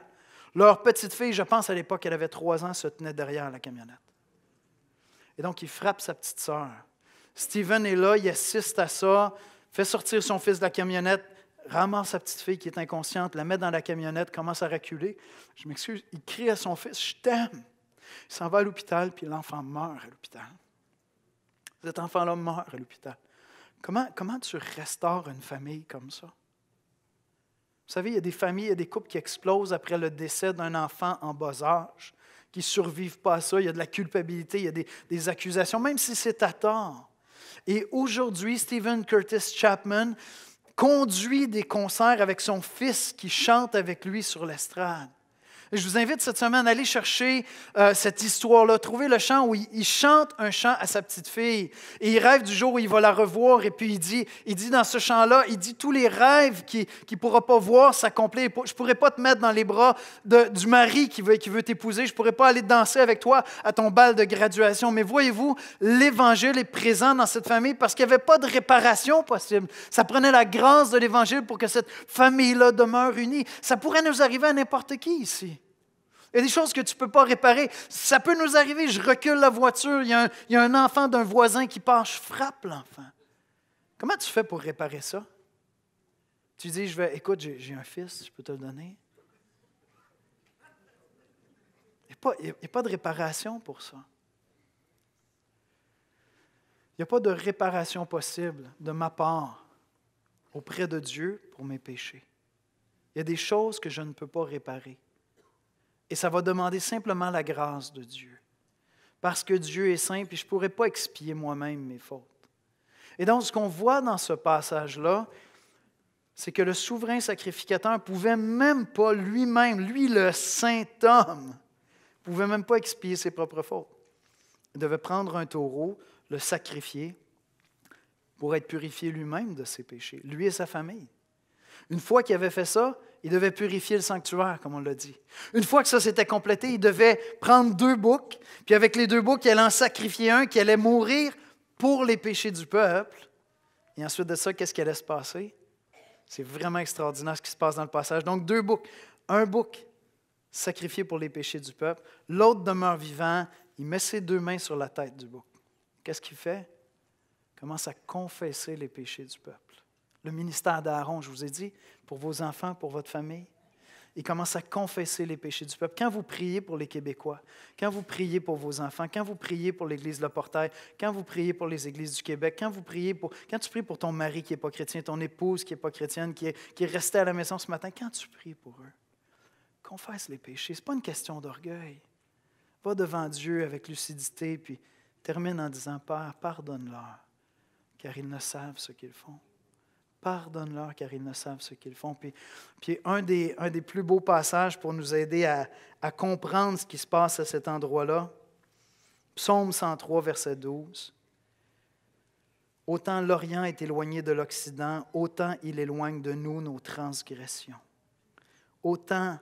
Leur petite fille, je pense à l'époque, elle avait trois ans, se tenait derrière la camionnette. Et donc, il frappe sa petite sœur. Steven est là, il assiste à ça, fait sortir son fils de la camionnette, ramasse sa petite fille qui est inconsciente, la met dans la camionnette, commence à reculer. Je m'excuse, il crie à son fils Je t'aime Il s'en va à l'hôpital, puis l'enfant meurt à l'hôpital. Cet enfant-là meurt à l'hôpital. Comment, comment tu restaures une famille comme ça? Vous savez, il y a des familles, il y a des couples qui explosent après le décès d'un enfant en bas âge, qui ne survivent pas à ça. Il y a de la culpabilité, il y a des, accusations, même si c'est à tort. Et aujourd'hui, Stephen Curtis Chapman conduit des concerts avec son fils qui chante avec lui sur l'estrade. Je vous invite cette semaine à aller chercher euh, cette histoire-là, trouver le chant où il, chante un chant à sa petite fille. Et il rêve du jour où il va la revoir. Et puis il dit, il dit dans ce chant-là, il dit tous les rêves qu'il ne pourra pas voir s'accomplir. Je ne pourrais pas te mettre dans les bras du mari qui veut, qui veut t'épouser. Je ne pourrais pas aller danser avec toi à ton bal de graduation. Mais voyez-vous, l'Évangile est présent dans cette famille parce qu'il n'y avait pas de réparation possible. Ça prenait la grâce de l'Évangile pour que cette famille-là demeure unie. Ça pourrait nous arriver à n'importe qui ici. Il y a des choses que tu ne peux pas réparer. Ça peut nous arriver, je recule la voiture, il y a un, enfant d'un voisin qui passe, je frappe l'enfant. Comment tu fais pour réparer ça? Tu dis, je vais, écoute, j'ai un fils, je peux te le donner. Il n'y a, pas de réparation pour ça. Il n'y a pas de réparation possible de ma part auprès de Dieu pour mes péchés. Il y a des choses que je ne peux pas réparer. Et ça va demander simplement la grâce de Dieu. Parce que Dieu est saint, et je ne pas expier moi-même mes fautes. Et donc, ce qu'on voit dans ce passage-là, c'est que le souverain sacrificateur ne pouvait même pas lui-même, lui le saint homme, ne pouvait même pas expier ses propres fautes. Il devait prendre un taureau, le sacrifier pour être purifié lui-même de ses péchés, lui et sa famille. Une fois qu'il avait fait ça, il devait purifier le sanctuaire, comme on l'a dit. Une fois que ça s'était complété, il devait prendre deux boucs, puis avec les deux boucs, il allait en sacrifier un qui allait mourir pour les péchés du peuple. Et ensuite de ça, qu'est-ce qui allait se passer? C'est vraiment extraordinaire ce qui se passe dans le passage. Donc, deux boucs. Un bouc sacrifié pour les péchés du peuple, l'autre demeure vivant, il met ses deux mains sur la tête du bouc. Qu'est-ce qu'il fait? Il commence à confesser les péchés du peuple le ministère d'Aaron, je vous ai dit, pour vos enfants, pour votre famille. Il commence à confesser les péchés du peuple. Quand vous priez pour les Québécois, quand vous priez pour vos enfants, quand vous priez pour l'Église de Portail, quand vous priez pour les Églises du Québec, quand vous priez pour, quand tu pries pour ton mari qui n'est pas chrétien, ton épouse qui n'est pas chrétienne, qui est, qui est restée à la maison ce matin, quand tu pries pour eux, confesse les péchés. Ce n'est pas une question d'orgueil. Va devant Dieu avec lucidité, puis termine en disant Père, pardonne-leur, car ils ne savent ce qu'ils font. Pardonne-leur car ils ne savent ce qu'ils font. Puis, puis un, des, un, des, plus beaux passages pour nous aider à, à comprendre ce qui se passe à cet endroit-là, Psaume 103, verset 12. Autant l'Orient est éloigné de l'Occident, autant il éloigne de nous nos transgressions. Autant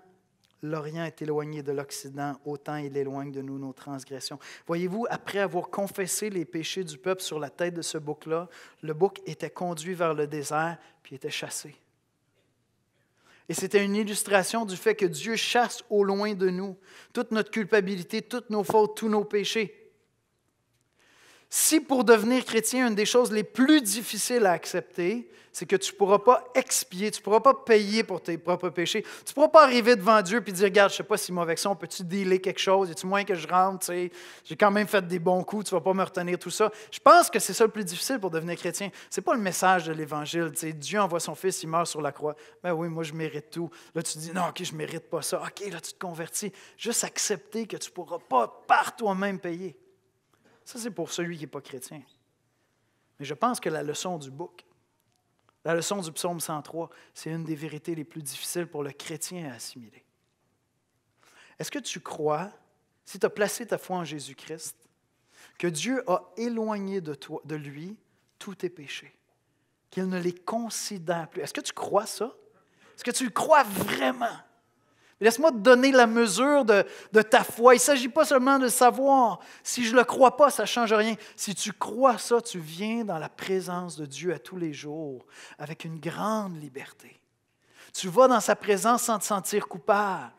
L'Orient est éloigné de l'Occident, autant il éloigne de nous nos transgressions. Voyez-vous, après avoir confessé les péchés du peuple sur la tête de ce bouc-là, le bouc était conduit vers le désert, puis était chassé. Et c'était une illustration du fait que Dieu chasse au loin de nous toute notre culpabilité, toutes nos fautes, tous nos péchés. Si pour devenir chrétien, une des choses les plus difficiles à accepter, c'est que tu ne pourras pas expier, tu ne pourras pas payer pour tes propres péchés. Tu ne pourras pas arriver devant Dieu et dire Regarde, je ne sais pas si avec ça, on peut-tu dealer quelque chose Y tu moins que je rentre J'ai quand même fait des bons coups, tu ne vas pas me retenir tout ça. Je pense que c'est ça le plus difficile pour devenir chrétien. Ce n'est pas le message de l'Évangile. Dieu envoie son Fils, il meurt sur la croix. Ben oui, moi, je mérite tout. Là, tu dis Non, OK, je ne mérite pas ça. OK, là, tu te convertis. Juste accepter que tu pourras pas par toi-même payer. Ça, c'est pour celui qui n'est pas chrétien. Mais je pense que la leçon du bouc, la leçon du psaume 103, c'est une des vérités les plus difficiles pour le chrétien à assimiler. Est-ce que tu crois, si tu as placé ta foi en Jésus-Christ, que Dieu a éloigné de, toi, de lui tous tes péchés, qu'il ne les considère plus? Est-ce que tu crois ça? Est-ce que tu crois vraiment? Laisse-moi te donner la mesure de, ta foi. Il ne s'agit pas seulement de savoir. Si je ne le crois pas, ça ne change rien. Si tu crois ça, tu viens dans la présence de Dieu à tous les jours avec une grande liberté. Tu vas dans sa présence sans te sentir coupable.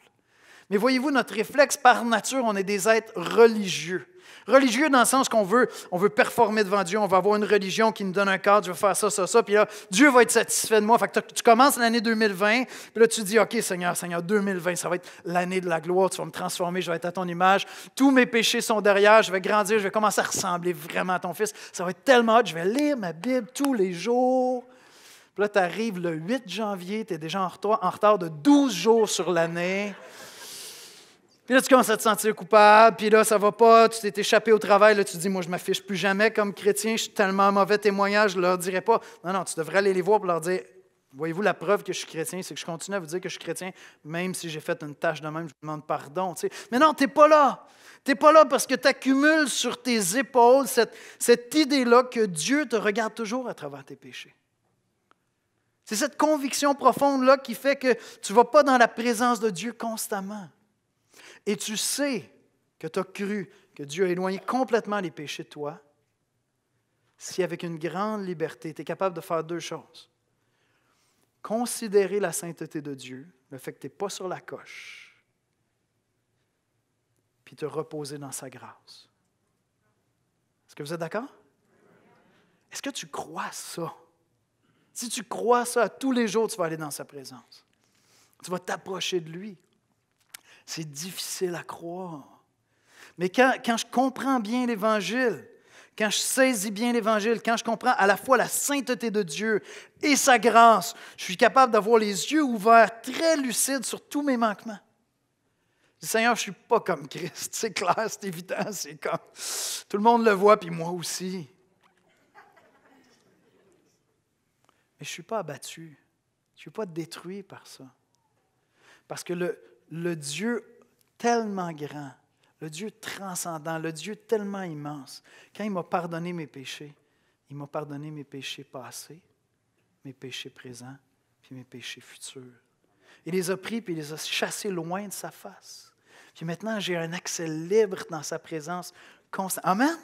Mais voyez-vous, notre réflexe par nature, on est des êtres religieux. Religieux dans le sens qu'on veut, on veut performer devant Dieu, on va avoir une religion qui nous donne un cadre, je veux faire ça, ça, ça, puis là, Dieu va être satisfait de moi. Fait que tu commences l'année 2020, puis là, tu dis, OK, Seigneur, Seigneur, 2020, ça va être l'année de la gloire, tu vas me transformer, je vais être à ton image, tous mes péchés sont derrière, je vais grandir, je vais commencer à ressembler vraiment à ton fils, ça va être tellement hot, je vais lire ma Bible tous les jours. Puis là, tu arrives le 8 janvier, tu es déjà en retard de 12 jours sur l'année. Puis là, tu commences à te sentir coupable, puis là, ça va pas, tu t'es échappé au travail, là, tu dis, moi, je m'affiche plus jamais comme chrétien, je suis tellement mauvais témoignage, je leur dirai pas. Non, non, tu devrais aller les voir pour leur dire, voyez-vous, la preuve que je suis chrétien, c'est que je continue à vous dire que je suis chrétien, même si j'ai fait une tâche de même, je vous demande pardon. Mais non, tu n'es pas là. Tu n'es pas là parce que tu accumules sur tes épaules cette, cette idée-là que Dieu te regarde toujours à travers tes péchés. C'est cette conviction profonde-là qui fait que tu ne vas pas dans la présence de Dieu constamment et tu sais que tu as cru que Dieu a éloigné complètement les péchés de toi, si avec une grande liberté, tu es capable de faire deux choses. Considérer la sainteté de Dieu, le fait que tu n'es pas sur la coche, puis te reposer dans sa grâce. Est-ce que vous êtes d'accord? Est-ce que tu crois ça? Si tu crois ça, tous les jours, tu vas aller dans sa présence. Tu vas t'approcher de lui. C'est difficile à croire. Mais quand, quand je comprends bien l'Évangile, quand je saisis bien l'Évangile, quand je comprends à la fois la sainteté de Dieu et sa grâce, je suis capable d'avoir les yeux ouverts, très lucides sur tous mes manquements. Je dis, Seigneur, je ne suis pas comme Christ, [LAUGHS] c'est clair, c'est évident, c'est comme... Tout le monde le voit, puis moi aussi. Mais je ne suis pas abattu, je ne suis pas détruit par ça. Parce que le, le Dieu tellement grand, le Dieu transcendant, le Dieu tellement immense, quand il m'a pardonné mes péchés, il m'a pardonné mes péchés passés, mes péchés présents, puis mes péchés futurs. Il les a pris, puis il les a chassés loin de sa face. Puis maintenant, j'ai un accès libre dans sa présence constante. Amen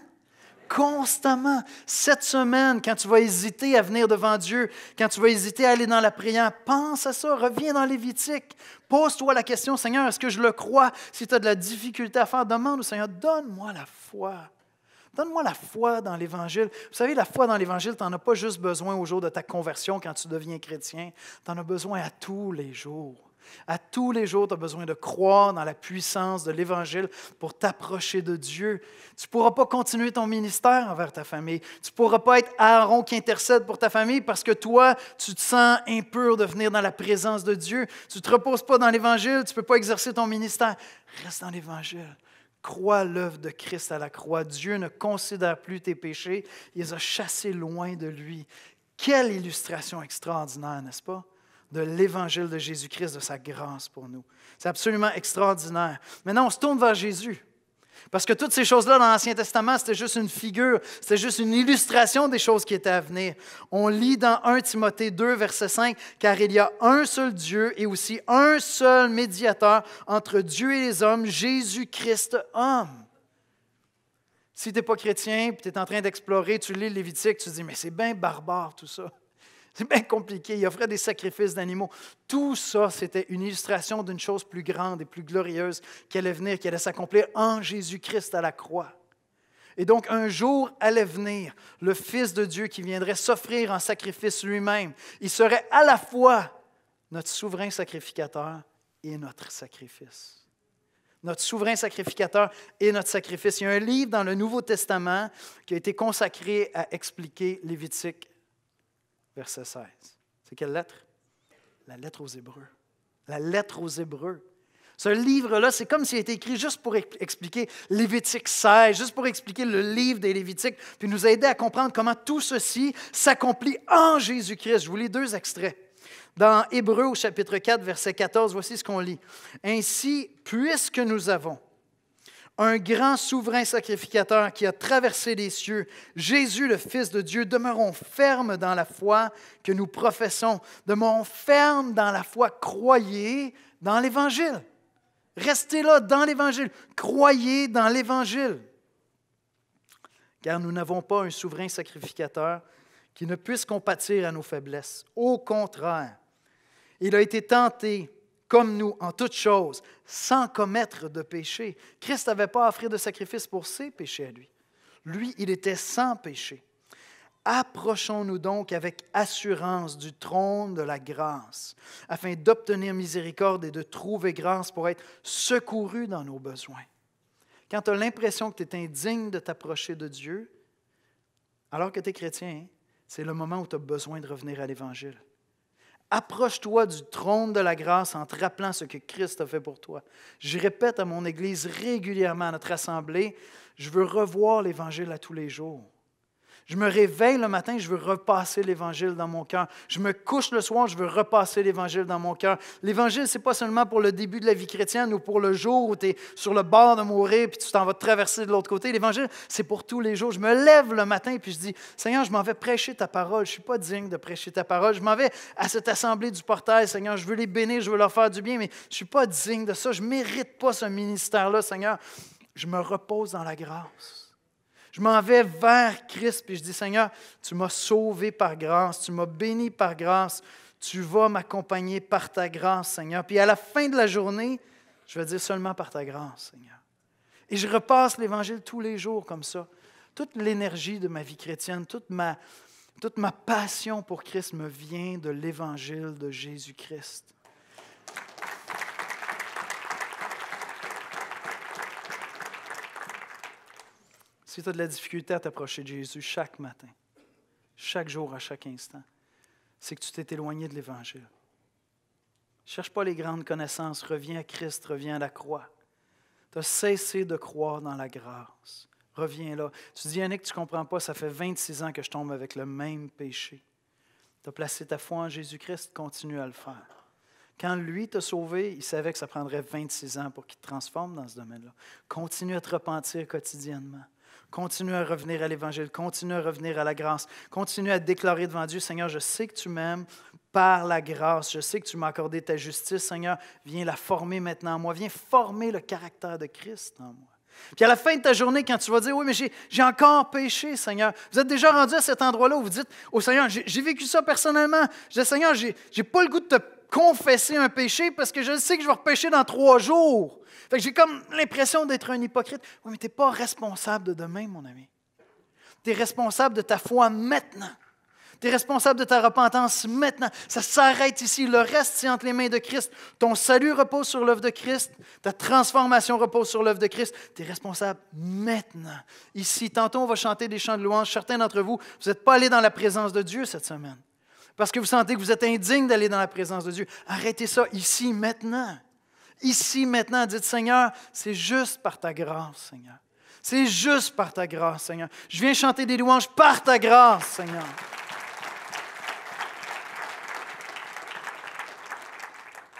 constamment. Cette semaine, quand tu vas hésiter à venir devant Dieu, quand tu vas hésiter à aller dans la prière, pense à ça, reviens dans Lévitique. Pose-toi la question, Seigneur, est-ce que je le crois? Si tu as de la difficulté à faire, demande au Seigneur, donne-moi la foi. Donne-moi la foi dans l'Évangile. Vous savez, la foi dans l'Évangile, tu n'en as pas juste besoin au jour de ta conversion quand tu deviens chrétien, tu en as besoin à tous les jours. À tous les jours, tu as besoin de croire dans la puissance de l'Évangile pour t'approcher de Dieu. Tu ne pourras pas continuer ton ministère envers ta famille. Tu ne pourras pas être Aaron qui intercède pour ta famille parce que toi, tu te sens impur de venir dans la présence de Dieu. Tu ne te reposes pas dans l'Évangile, tu ne peux pas exercer ton ministère. Reste dans l'Évangile. Crois l'œuvre de Christ à la croix. Dieu ne considère plus tes péchés. Il les a chassés loin de lui. Quelle illustration extraordinaire, n'est-ce pas? de l'évangile de Jésus-Christ, de sa grâce pour nous. C'est absolument extraordinaire. Maintenant, on se tourne vers Jésus. Parce que toutes ces choses-là dans l'Ancien Testament, c'était juste une figure, c'était juste une illustration des choses qui étaient à venir. On lit dans 1 Timothée 2, verset 5, car il y a un seul Dieu et aussi un seul médiateur entre Dieu et les hommes, Jésus-Christ homme. Si tu n'es pas chrétien, que tu es en train d'explorer, tu lis Lévitique, tu te dis, mais c'est bien barbare tout ça. C'est bien compliqué. Il offrait des sacrifices d'animaux. Tout ça, c'était une illustration d'une chose plus grande et plus glorieuse qui allait venir, qui allait s'accomplir en Jésus-Christ à la croix. Et donc, un jour allait venir le Fils de Dieu qui viendrait s'offrir en sacrifice lui-même. Il serait à la fois notre souverain sacrificateur et notre sacrifice. Notre souverain sacrificateur et notre sacrifice. Il y a un livre dans le Nouveau Testament qui a été consacré à expliquer Lévitique verset 16. C'est quelle lettre? La lettre aux Hébreux. La lettre aux Hébreux. Ce livre-là, c'est comme s'il a été écrit juste pour expliquer Lévitique 16, juste pour expliquer le livre des Lévitiques, puis nous aider à comprendre comment tout ceci s'accomplit en Jésus-Christ. Je vous lis deux extraits. Dans Hébreux au chapitre 4, verset 14, voici ce qu'on lit. Ainsi, puisque nous avons un grand souverain sacrificateur qui a traversé les cieux, Jésus le Fils de Dieu, demeurons fermes dans la foi que nous professons, demeurons fermes dans la foi, croyez dans l'Évangile. Restez là dans l'Évangile, croyez dans l'Évangile. Car nous n'avons pas un souverain sacrificateur qui ne puisse compatir à nos faiblesses. Au contraire, il a été tenté comme nous en toutes choses, sans commettre de péché. Christ n'avait pas à offrir de sacrifice pour ses péchés à lui. Lui, il était sans péché. Approchons-nous donc avec assurance du trône de la grâce, afin d'obtenir miséricorde et de trouver grâce pour être secouru dans nos besoins. Quand tu as l'impression que tu es indigne de t'approcher de Dieu, alors que tu es chrétien, c'est le moment où tu as besoin de revenir à l'Évangile. Approche-toi du trône de la grâce en te rappelant ce que Christ a fait pour toi. Je répète à mon Église régulièrement, à notre assemblée, je veux revoir l'Évangile à tous les jours. Je me réveille le matin, je veux repasser l'Évangile dans mon cœur. Je me couche le soir, je veux repasser l'Évangile dans mon cœur. L'Évangile, ce n'est pas seulement pour le début de la vie chrétienne ou pour le jour où tu es sur le bord de mourir puis tu t'en vas traverser de l'autre côté. L'Évangile, c'est pour tous les jours. Je me lève le matin puis je dis Seigneur, je m'en vais prêcher ta parole. Je ne suis pas digne de prêcher ta parole. Je m'en vais à cette assemblée du portail, Seigneur. Je veux les bénir, je veux leur faire du bien, mais je ne suis pas digne de ça. Je ne mérite pas ce ministère-là, Seigneur. Je me repose dans la grâce. Je m'en vais vers Christ, puis je dis, Seigneur, tu m'as sauvé par grâce, tu m'as béni par grâce, tu vas m'accompagner par ta grâce, Seigneur. Puis à la fin de la journée, je vais dire seulement par ta grâce, Seigneur. Et je repasse l'Évangile tous les jours comme ça. Toute l'énergie de ma vie chrétienne, toute ma, toute ma passion pour Christ me vient de l'Évangile de Jésus-Christ. Si tu as de la difficulté à t'approcher de Jésus chaque matin, chaque jour, à chaque instant, c'est que tu t'es éloigné de l'Évangile. Cherche pas les grandes connaissances, reviens à Christ, reviens à la croix. Tu as cessé de croire dans la grâce. Reviens là. Tu dis, Yannick, tu comprends pas, ça fait 26 ans que je tombe avec le même péché. Tu as placé ta foi en Jésus-Christ, continue à le faire. Quand lui t'a sauvé, il savait que ça prendrait 26 ans pour qu'il te transforme dans ce domaine-là. Continue à te repentir quotidiennement. Continue à revenir à l'Évangile, continue à revenir à la grâce, continue à déclarer devant Dieu, Seigneur, je sais que tu m'aimes par la grâce, je sais que tu m'as accordé ta justice, Seigneur, viens la former maintenant en moi, viens former le caractère de Christ en moi. Puis à la fin de ta journée, quand tu vas dire, oui, mais j'ai encore péché, Seigneur, vous êtes déjà rendu à cet endroit-là où vous dites, oh Seigneur, j'ai vécu ça personnellement, je dis, Seigneur, j'ai pas le goût de te confesser un péché parce que je sais que je vais repêcher dans trois jours j'ai comme l'impression d'être un hypocrite. Oui, mais tu n'es pas responsable de demain, mon ami. Tu es responsable de ta foi maintenant. Tu es responsable de ta repentance maintenant. Ça s'arrête ici. Le reste, c'est entre les mains de Christ. Ton salut repose sur l'œuvre de Christ. Ta transformation repose sur l'œuvre de Christ. Tu es responsable maintenant. Ici, tantôt, on va chanter des chants de louange. Certains d'entre vous, vous n'êtes pas allés dans la présence de Dieu cette semaine parce que vous sentez que vous êtes indigne d'aller dans la présence de Dieu. Arrêtez ça ici, maintenant. Ici, maintenant, dites, Seigneur, c'est juste par ta grâce, Seigneur. C'est juste par ta grâce, Seigneur. Je viens chanter des louanges par ta grâce, Seigneur.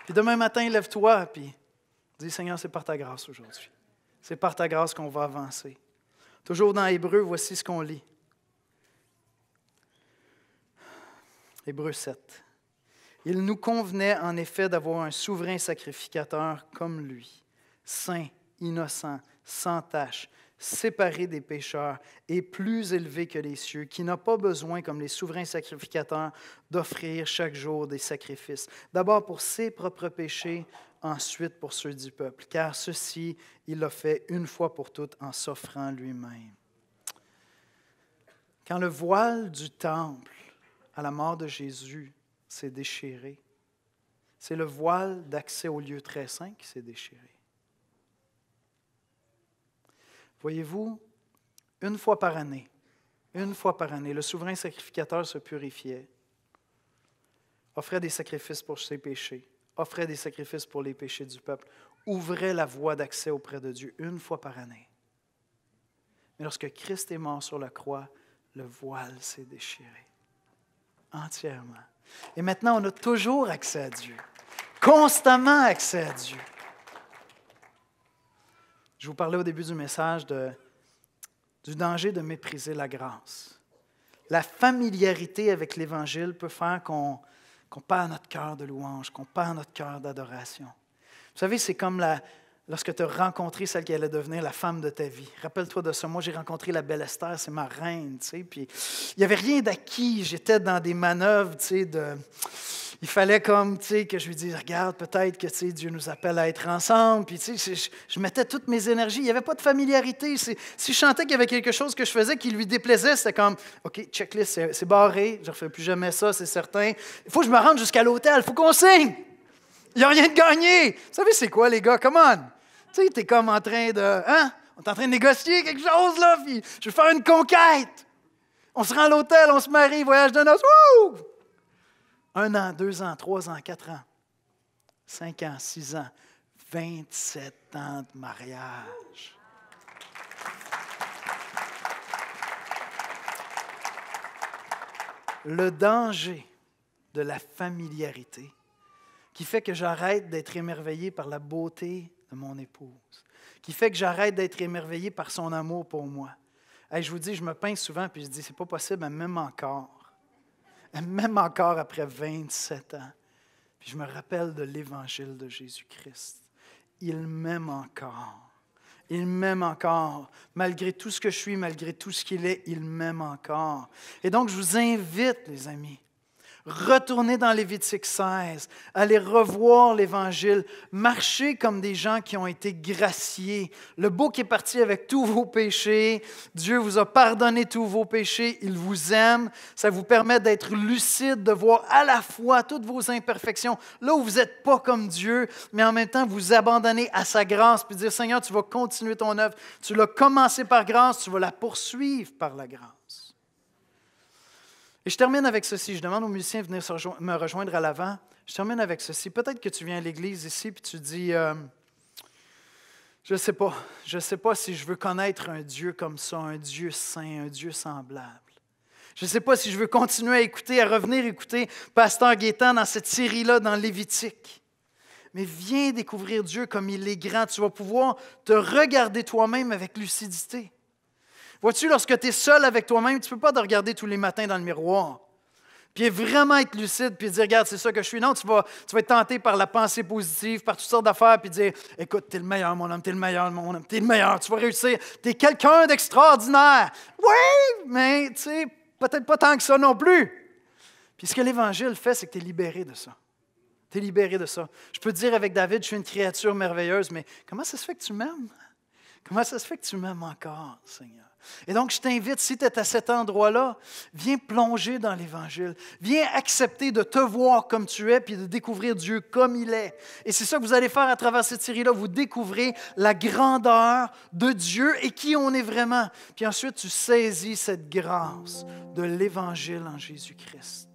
Puis demain matin, lève-toi, puis dis, Seigneur, c'est par ta grâce aujourd'hui. C'est par ta grâce qu'on va avancer. Toujours dans Hébreu, voici ce qu'on lit. Hébreu 7. Il nous convenait en effet d'avoir un souverain sacrificateur comme lui, saint, innocent, sans tache, séparé des pécheurs et plus élevé que les cieux, qui n'a pas besoin, comme les souverains sacrificateurs, d'offrir chaque jour des sacrifices, d'abord pour ses propres péchés, ensuite pour ceux du peuple, car ceci, il l'a fait une fois pour toutes en s'offrant lui-même. Quand le voile du temple, à la mort de Jésus, s'est déchiré. C'est le voile d'accès au lieu très saint qui s'est déchiré. Voyez-vous, une fois par année, une fois par année, le souverain sacrificateur se purifiait, offrait des sacrifices pour ses péchés, offrait des sacrifices pour les péchés du peuple, ouvrait la voie d'accès auprès de Dieu une fois par année. Mais lorsque Christ est mort sur la croix, le voile s'est déchiré entièrement. Et maintenant, on a toujours accès à Dieu, constamment accès à Dieu. Je vous parlais au début du message du danger de mépriser la grâce. La familiarité avec l'Évangile peut faire qu'on parle perd notre cœur de louange, qu'on perd notre cœur d'adoration. Vous savez, c'est comme la, lorsque tu as rencontré celle qui allait devenir la femme de ta vie. Rappelle-toi de ça. Moi, j'ai rencontré la belle Esther, c'est ma reine. Tu sais, puis il n'y avait rien d'acquis. J'étais dans des manœuvres tu sais, de. Il fallait comme tu sais, que je lui dise Regarde, peut-être que tu sais, Dieu nous appelle à être ensemble. Puis, tu sais, je, je mettais toutes mes énergies. Il n'y avait pas de familiarité. Si je chantais qu'il y avait quelque chose que je faisais qui lui déplaisait, c'était comme OK, checklist, c'est barré. Je ne refais plus jamais ça, c'est certain. Il faut que je me rende jusqu'à l'hôtel. Il faut qu'on signe. Il n'y a rien de gagné. Vous savez, c'est quoi, les gars? Come on! Tu sais, t'es comme en train de. Hein? On est en train de négocier quelque chose, là, puis je vais faire une conquête. On se rend à l'hôtel, on se marie, voyage de noces. Un an, deux ans, trois ans, quatre ans, cinq ans, six ans, 27 ans de mariage. Le danger de la familiarité qui fait que j'arrête d'être émerveillé par la beauté de mon épouse, qui fait que j'arrête d'être émerveillé par son amour pour moi. Et je vous dis, je me peins souvent, puis je dis, c'est pas possible, elle m'aime encore. Elle m'aime encore après 27 ans. Puis je me rappelle de l'évangile de Jésus-Christ. Il m'aime encore. Il m'aime encore. Malgré tout ce que je suis, malgré tout ce qu'il est, il m'aime encore. Et donc, je vous invite, les amis, Retournez dans Lévitique 16, allez revoir l'Évangile, marchez comme des gens qui ont été graciés. Le bouc est parti avec tous vos péchés, Dieu vous a pardonné tous vos péchés, il vous aime, ça vous permet d'être lucide, de voir à la fois toutes vos imperfections, là où vous n'êtes pas comme Dieu, mais en même temps vous abandonner à sa grâce, puis dire Seigneur, tu vas continuer ton œuvre, tu l'as commencé par grâce, tu vas la poursuivre par la grâce je termine avec ceci. Je demande aux musiciens de venir me rejoindre à l'avant. Je termine avec ceci. Peut-être que tu viens à l'église ici puis tu dis euh, Je ne sais pas. Je ne sais pas si je veux connaître un Dieu comme ça, un Dieu saint, un Dieu semblable. Je ne sais pas si je veux continuer à écouter, à revenir écouter Pasteur Gaétan dans cette série-là, dans Lévitique. Mais viens découvrir Dieu comme il est grand. Tu vas pouvoir te regarder toi-même avec lucidité. Vois-tu, lorsque tu es seul avec toi-même, tu ne peux pas te regarder tous les matins dans le miroir. Puis vraiment être lucide, puis dire, regarde, c'est ça que je suis. Non, tu vas, tu vas être tenté par la pensée positive, par toutes sortes d'affaires, puis dire, écoute, tu es le meilleur, mon homme, es le meilleur, mon homme, es le meilleur, tu vas réussir, es quelqu'un d'extraordinaire. Oui, mais tu sais, peut-être pas tant que ça non plus. Puis ce que l'Évangile fait, c'est que tu es libéré de ça. Tu es libéré de ça. Je peux te dire avec David, je suis une créature merveilleuse, mais comment ça se fait que tu m'aimes? Comment ça se fait que tu m'aimes encore, Seigneur? Et donc, je t'invite, si tu es à cet endroit-là, viens plonger dans l'Évangile. Viens accepter de te voir comme tu es, puis de découvrir Dieu comme il est. Et c'est ça que vous allez faire à travers cette série-là. Vous découvrez la grandeur de Dieu et qui on est vraiment. Puis ensuite, tu saisis cette grâce de l'Évangile en Jésus-Christ.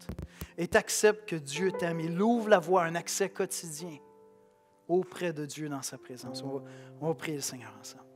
Et tu acceptes que Dieu t'aime. Il ouvre la voie à un accès quotidien auprès de Dieu dans sa présence. On on va prier le Seigneur ensemble.